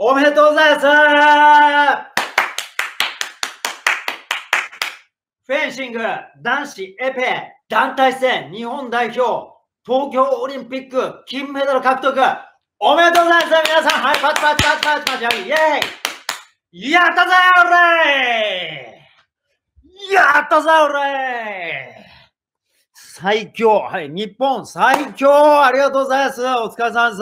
おめでとうございますフェンシング男子エペ団体戦日本代表東京オリンピック金メダル獲得おめでとうございます皆さんはいパチパチパチパチパチパチイェイやったぜ俺やったぜ俺最強はい日本最強ありがとうございますお疲れさんで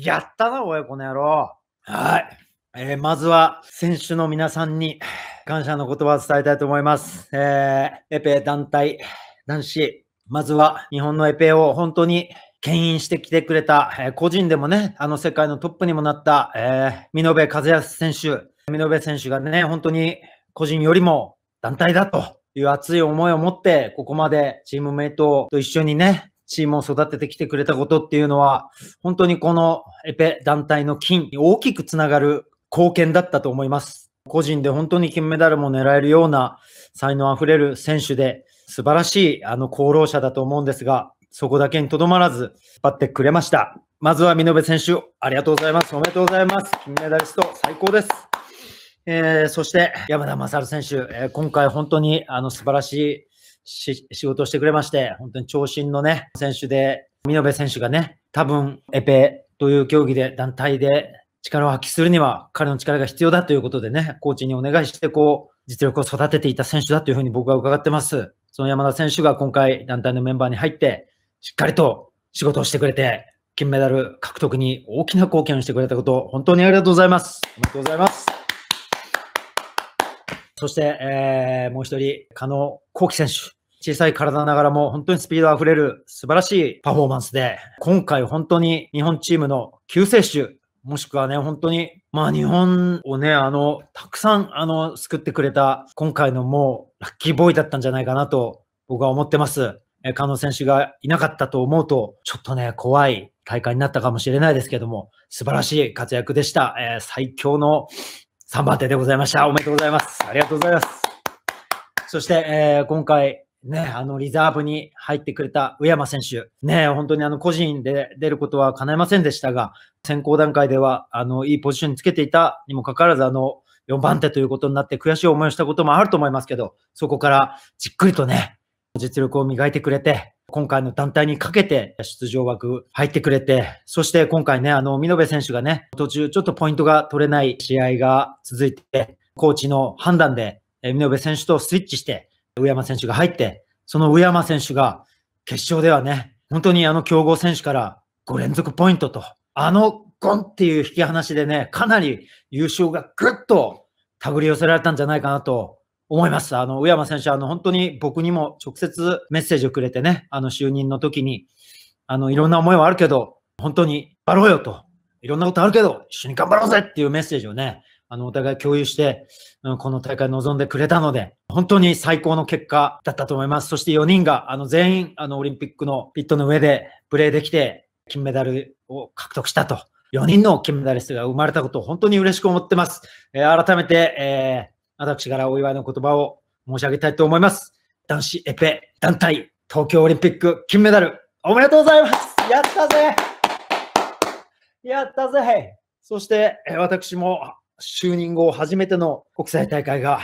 すやったなおいこの野郎はい。えー、まずは選手の皆さんに感謝の言葉を伝えたいと思います。えー、エペ団体男子、まずは日本のエペを本当に牽引してきてくれた、えー、個人でもね、あの世界のトップにもなった、えー、延和康選手、見延選手がね、本当に個人よりも団体だという熱い思いを持って、ここまでチームメイトと一緒にね、チームを育ててきてくれたことっていうのは、本当にこのエペ団体の金に大きくつながる貢献だったと思います。個人で本当に金メダルも狙えるような才能あふれる選手で、素晴らしいあの功労者だと思うんですが、そこだけにとどまらず、引っ張ってくれました。まずは見延選手、ありがとうございます。おめでとうございます。金メダリスト、最高です。えー、そして、山田勝選手、えー、今回本当にあの素晴らしいし、仕事をしてくれまして、本当に長身のね、選手で、見延選手がね、多分、エペという競技で、団体で力を発揮するには、彼の力が必要だということでね、コーチにお願いして、こう、実力を育てていた選手だというふうに僕は伺ってます。その山田選手が今回、団体のメンバーに入って、しっかりと仕事をしてくれて、金メダル獲得に大きな貢献をしてくれたこと、本当にありがとうございます。おめでとうございます。そして、えー、もう一人、加納幸輝選手。小さい体ながらも本当にスピードあふれる素晴らしいパフォーマンスで、今回本当に日本チームの救世主、もしくはね、本当に、まあ日本をね、あの、たくさん、あの、救ってくれた、今回のもう、ラッキーボーイだったんじゃないかなと、僕は思ってます。え、カノ選手がいなかったと思うと、ちょっとね、怖い大会になったかもしれないですけども、素晴らしい活躍でした。えー、最強の3番手でございました。おめでとうございます。ありがとうございます。そして、えー、今回、ね、あのリザーブに入ってくれた上山選手、ね、本当にあの個人で出ることは叶いませんでしたが、選考段階ではあのいいポジションにつけていたにもかかわらず、あの4番手ということになって悔しい思いをしたこともあると思いますけど、そこからじっくりとね、実力を磨いてくれて、今回の団体にかけて出場枠入ってくれて、そして今回ね、あの、見延選手がね、途中ちょっとポイントが取れない試合が続いて、コーチの判断で、見延選手とスイッチして、上山選手が入って、その上山選手が決勝ではね、本当にあの強豪選手から5連続ポイントと、あのゴンっていう引き離しでね、かなり優勝がぐっと手繰り寄せられたんじゃないかなと思います。あの、上山選手、あの、本当に僕にも直接メッセージをくれてね、あの、就任の時に、あの、いろんな思いはあるけど、本当に、頑ろうよと、いろんなことあるけど、一緒に頑張ろうぜっていうメッセージをね、あの、お互い共有して、この大会臨んでくれたので、本当に最高の結果だったと思います。そして4人が、あの、全員、あの、オリンピックのピットの上でプレーできて、金メダルを獲得したと。4人の金メダリストが生まれたことを本当に嬉しく思ってます。えー、改めて、えー、私からお祝いの言葉を申し上げたいと思います。男子エペ団体東京オリンピック金メダル、おめでとうございますやったぜやったぜそして、私も就任後初めての国際大会が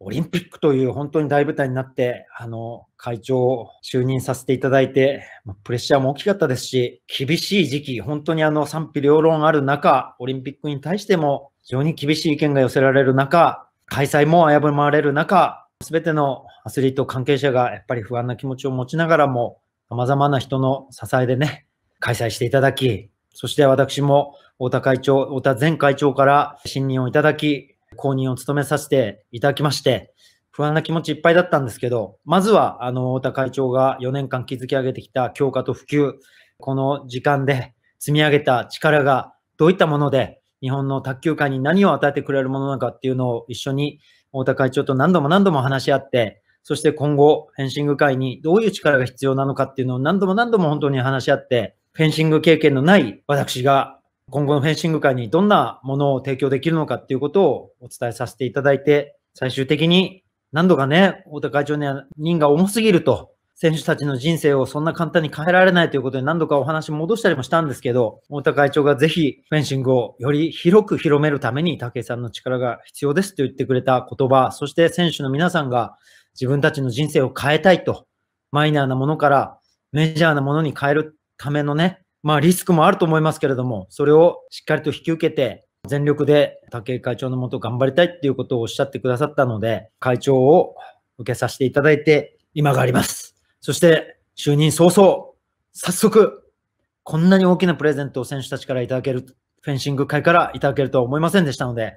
オリンピックという本当に大舞台になって、あの、会長を就任させていただいて、プレッシャーも大きかったですし、厳しい時期、本当にあの賛否両論ある中、オリンピックに対しても非常に厳しい意見が寄せられる中、開催も危ぶまれる中、すべてのアスリート関係者がやっぱり不安な気持ちを持ちながらも、様々な人の支えでね、開催していただき、そして私も太田会長、太田前会長から信任をいただき、公認を務めさせていただきまして、不安な気持ちいっぱいだったんですけど、まずは、あの、太田会長が4年間築き上げてきた強化と普及、この時間で積み上げた力がどういったもので、日本の卓球界に何を与えてくれるものなのかっていうのを一緒に太田会長と何度も何度も話し合って、そして今後、フェンシング界にどういう力が必要なのかっていうのを何度も何度も本当に話し合って、フェンシング経験のない私が今後のフェンシング界にどんなものを提供できるのかっていうことをお伝えさせていただいて、最終的に何度かね、太田会長には任が重すぎると、選手たちの人生をそんな簡単に変えられないということで何度かお話戻したりもしたんですけど、太田会長がぜひフェンシングをより広く広めるために武井さんの力が必要ですと言ってくれた言葉、そして選手の皆さんが自分たちの人生を変えたいと、マイナーなものからメジャーなものに変えるためのね、まあリスクもあると思いますけれども、それをしっかりと引き受けて、全力で武井会長のもと頑張りたいっていうことをおっしゃってくださったので、会長を受けさせていただいて、今があります。そして、就任早々、早速、こんなに大きなプレゼントを選手たちからいただける、フェンシング界からいただけるとは思いませんでしたので、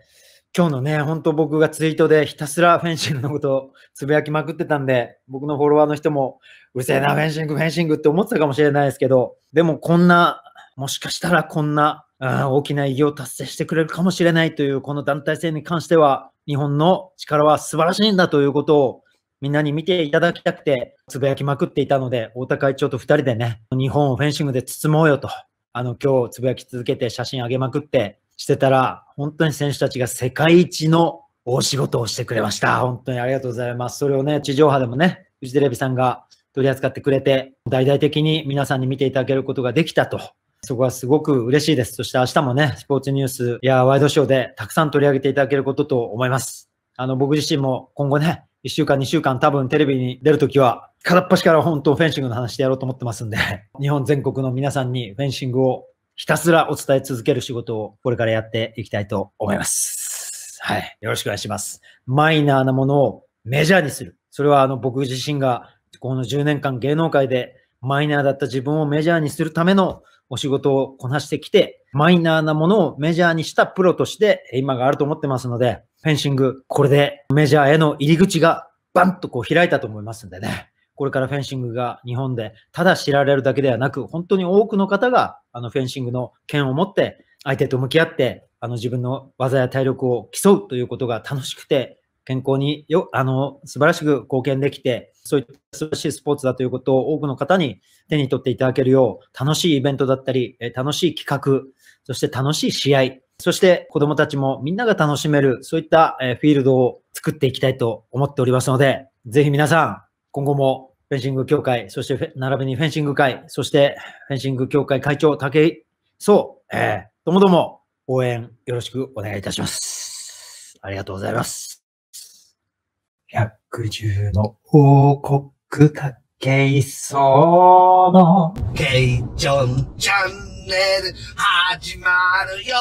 今日のね、本当僕がツイートでひたすらフェンシングのことをつぶやきまくってたんで、僕のフォロワーの人も、うるせえな、フェンシング、フェンシングって思ってたかもしれないですけど、でもこんな、もしかしたらこんな、うん、大きな偉業を達成してくれるかもしれないという、この団体戦に関しては、日本の力は素晴らしいんだということを、みんなに見ていただきたくて、つぶやきまくっていたので、太田会長と2人でね、日本をフェンシングで包もうよと、あの、今日つぶやき続けて写真上げまくって、してたら、本当に選手たちが世界一の大仕事をしてくれました。本当にありがとうございます。それをね、地上波でもね、フジテレビさんが取り扱ってくれて、大々的に皆さんに見ていただけることができたと。そこはすごく嬉しいです。そして明日もね、スポーツニュースやワイドショーでたくさん取り上げていただけることと思います。あの、僕自身も今後ね、1週間、2週間、多分テレビに出るときは、片っ端から本当フェンシングの話でやろうと思ってますんで、日本全国の皆さんにフェンシングをひたすらお伝え続ける仕事をこれからやっていきたいと思います。はい。よろしくお願いします。マイナーなものをメジャーにする。それはあの僕自身がこの10年間芸能界でマイナーだった自分をメジャーにするためのお仕事をこなしてきて、マイナーなものをメジャーにしたプロとして今があると思ってますので、フェンシング、これでメジャーへの入り口がバンとこう開いたと思いますんでね。これからフェンシングが日本でただ知られるだけではなく、本当に多くの方があのフェンシングの剣を持って相手と向き合って、あの自分の技や体力を競うということが楽しくて、健康によあの素晴らしく貢献できて、そういった素晴らしいスポーツだということを多くの方に手に取っていただけるよう、楽しいイベントだったり、楽しい企画、そして楽しい試合、そして子供たちもみんなが楽しめる、そういったフィールドを作っていきたいと思っておりますので、ぜひ皆さん、今後もフェンシング協会、そして並びにフェンシング会、そしてフェンシング協会会長、武井壮、えー、ともども応援よろしくお願いいたします。ありがとうございます。百獣の王国武井壮のケイジョンチャンネル始まるよ